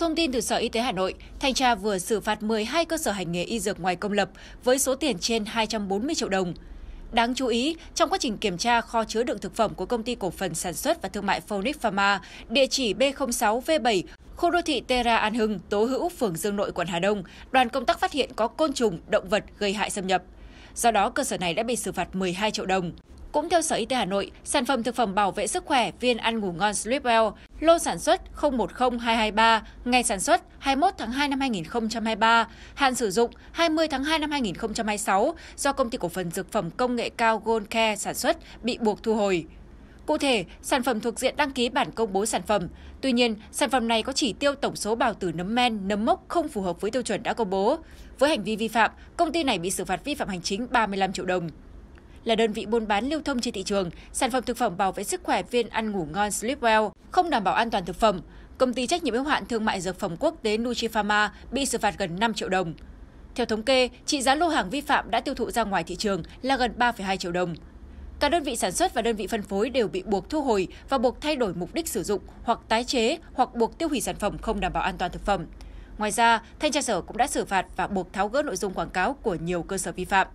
thông tin từ Sở Y tế Hà Nội, thanh tra vừa xử phạt 12 cơ sở hành nghề y dược ngoài công lập với số tiền trên 240 triệu đồng. Đáng chú ý, trong quá trình kiểm tra kho chứa đựng thực phẩm của công ty cổ phần sản xuất và thương mại Phonic Pharma, địa chỉ B06V7, khu đô thị Terra An Hưng, Tố Hữu, phường Dương Nội, quận Hà Đông, đoàn công tác phát hiện có côn trùng, động vật gây hại xâm nhập. Do đó, cơ sở này đã bị xử phạt 12 triệu đồng. Cũng theo Sở Y tế Hà Nội, sản phẩm thực phẩm bảo vệ sức khỏe viên ăn ngủ ngon Sleepwell, lô sản xuất 010223, ngày sản xuất 21 tháng 2 năm 2023, hạn sử dụng 20 tháng 2 năm 2026 do Công ty Cổ phần Dược phẩm Công nghệ cao Goldcare sản xuất bị buộc thu hồi. Cụ thể, sản phẩm thuộc diện đăng ký bản công bố sản phẩm. Tuy nhiên, sản phẩm này có chỉ tiêu tổng số bào tử nấm men, nấm mốc không phù hợp với tiêu chuẩn đã công bố. Với hành vi vi phạm, công ty này bị xử phạt vi phạm hành chính 35 triệu đồng là đơn vị buôn bán lưu thông trên thị trường sản phẩm thực phẩm bảo vệ sức khỏe viên ăn ngủ ngon Sleepwell không đảm bảo an toàn thực phẩm, công ty trách nhiệm hữu hạn thương mại dược phẩm quốc tế Nutrifarma bị xử phạt gần 5 triệu đồng. Theo thống kê, trị giá lô hàng vi phạm đã tiêu thụ ra ngoài thị trường là gần 3,2 triệu đồng. Cả đơn vị sản xuất và đơn vị phân phối đều bị buộc thu hồi và buộc thay đổi mục đích sử dụng hoặc tái chế hoặc buộc tiêu hủy sản phẩm không đảm bảo an toàn thực phẩm. Ngoài ra, thanh tra sở cũng đã xử phạt và buộc tháo gỡ nội dung quảng cáo của nhiều cơ sở vi phạm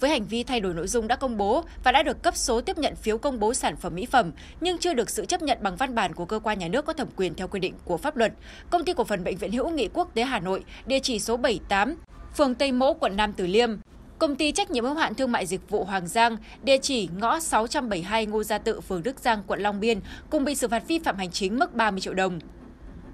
với hành vi thay đổi nội dung đã công bố và đã được cấp số tiếp nhận phiếu công bố sản phẩm mỹ phẩm nhưng chưa được sự chấp nhận bằng văn bản của cơ quan nhà nước có thẩm quyền theo quy định của pháp luật. Công ty cổ phần Bệnh viện Hữu nghị Quốc tế Hà Nội, địa chỉ số 78, phường Tây Mỗ, quận Nam Từ Liêm. Công ty trách nhiệm hữu hạn thương mại dịch vụ Hoàng Giang, địa chỉ ngõ 672 Ngô Gia Tự, phường Đức Giang, quận Long Biên, cùng bị xử phạt vi phạm hành chính mức 30 triệu đồng.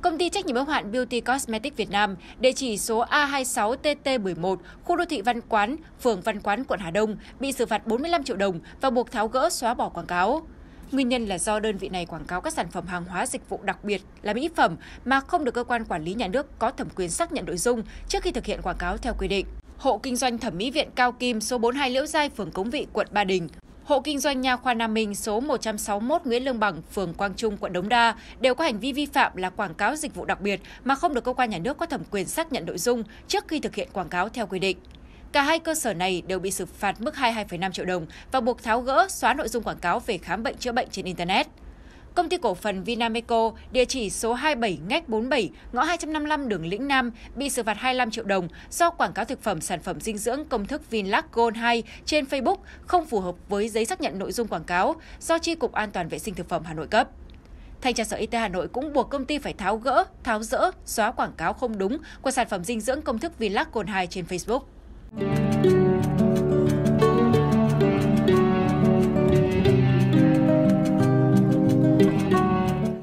Công ty trách nhiệm hữu hạn Beauty Cosmetics Việt Nam, địa chỉ số A26TT11, khu đô thị Văn Quán, phường Văn Quán, quận Hà Đông bị xử phạt 45 triệu đồng và buộc tháo gỡ xóa bỏ quảng cáo. Nguyên nhân là do đơn vị này quảng cáo các sản phẩm hàng hóa dịch vụ đặc biệt là mỹ phẩm mà không được cơ quan quản lý nhà nước có thẩm quyền xác nhận nội dung trước khi thực hiện quảng cáo theo quy định. Hộ kinh doanh thẩm mỹ viện Cao Kim số 42 Liễu Giai, phường Cống Vị, quận Ba Đình hộ kinh doanh nha khoa Nam Minh số 161 Nguyễn Lương Bằng, phường Quang Trung, quận Đống Đa đều có hành vi vi phạm là quảng cáo dịch vụ đặc biệt mà không được cơ quan nhà nước có thẩm quyền xác nhận nội dung trước khi thực hiện quảng cáo theo quy định. Cả hai cơ sở này đều bị xử phạt mức 22,5 triệu đồng và buộc tháo gỡ, xóa nội dung quảng cáo về khám bệnh chữa bệnh trên Internet. Công ty cổ phần Vinameco, địa chỉ số 27 ngách 47, ngõ 255 đường Lĩnh Nam, bị xử phạt 25 triệu đồng do quảng cáo thực phẩm sản phẩm dinh dưỡng công thức Vinlac Gold 2 trên Facebook không phù hợp với giấy xác nhận nội dung quảng cáo do Tri Cục An toàn Vệ sinh Thực phẩm Hà Nội cấp. Thanh tra Sở Y tế Hà Nội cũng buộc công ty phải tháo gỡ, tháo rỡ, xóa quảng cáo không đúng của sản phẩm dinh dưỡng công thức Vinlac Gold 2 trên Facebook.